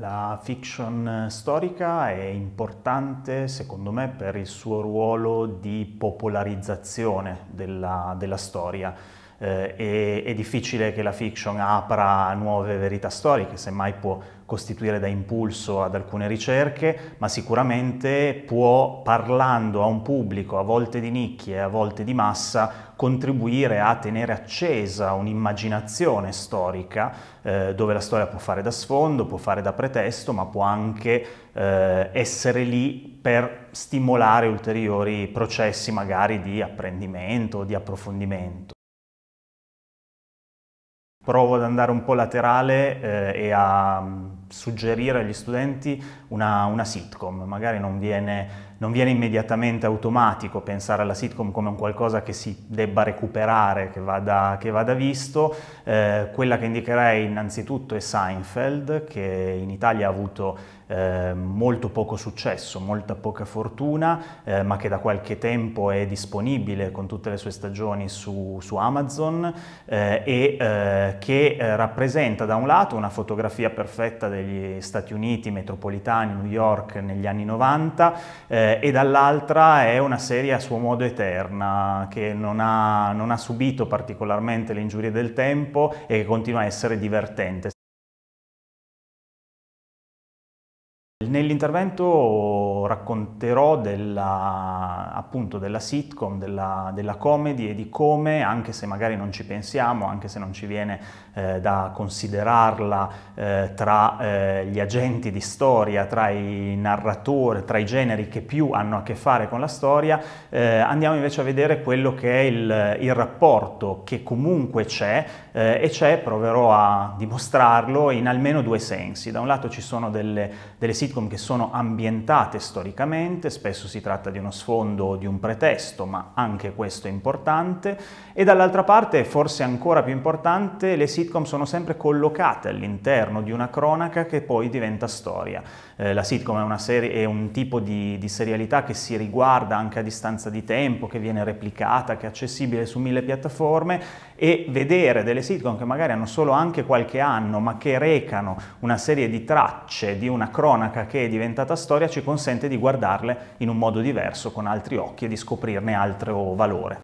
La fiction eh, storica è importante, secondo me, per il suo ruolo di popolarizzazione della, della storia eh, è, è, difficile che la fiction apra nuove verità storiche, semmai può costituire da impulso ad alcune ricerche, ma sicuramente può, parlando a un pubblico, a volte di nicchie, a volte di massa, contribuire a tenere accesa un'immaginazione storica, eh, dove la storia può fare da sfondo, può fare da pretesto, ma può anche eh, essere lì per stimolare ulteriori processi magari di apprendimento, di approfondimento. Provo ad andare un po' laterale eh, e a mm, suggerire agli studenti una, una sitcom, magari non viene non viene immediatamente automatico pensare alla sitcom come un qualcosa che si debba recuperare, che vada, che vada visto. Eh, quella che indicherei innanzitutto è Seinfeld, che in Italia ha avuto eh, molto poco successo, molta poca fortuna, eh, ma che da qualche tempo è disponibile con tutte le sue stagioni su, su Amazon eh, e eh, che eh, rappresenta da un lato una fotografia perfetta degli Stati Uniti metropolitani, New York negli anni 90 e dall'altra è una serie a suo modo eterna che non ha, non ha subito particolarmente le ingiurie del tempo e che continua a essere divertente Nell'intervento racconterò della, appunto della sitcom, della, della, comedy e di come, anche se magari non ci pensiamo, anche se non ci viene eh, da considerarla eh, tra eh, gli agenti di storia, tra i narratori, tra i generi che più hanno a che fare con la storia, eh, andiamo invece a vedere quello che è il, il rapporto che comunque c'è eh, e c'è, proverò a dimostrarlo, in almeno due sensi. Da un lato ci sono delle, delle sitcom Nostrum che sono ambientate storicamente, spesso si tratta di uno sfondo o di un pretesto, ma anche questo è importante, e dall'altra parte, forse ancora più importante, le sitcom sono sempre collocate all'interno di una cronaca che poi diventa storia. Eh, la sitcom è, serie, è un tipo di, di serialità che si riguarda anche a distanza di tempo, che viene replicata, che è accessibile su mille piattaforme e vedere delle sitcom che magari hanno solo anche qualche anno, ma che recano una serie di tracce di una cronaca che è diventata storia ci consente di guardarle in un modo diverso, con altri occhi e di scoprirne altro valore.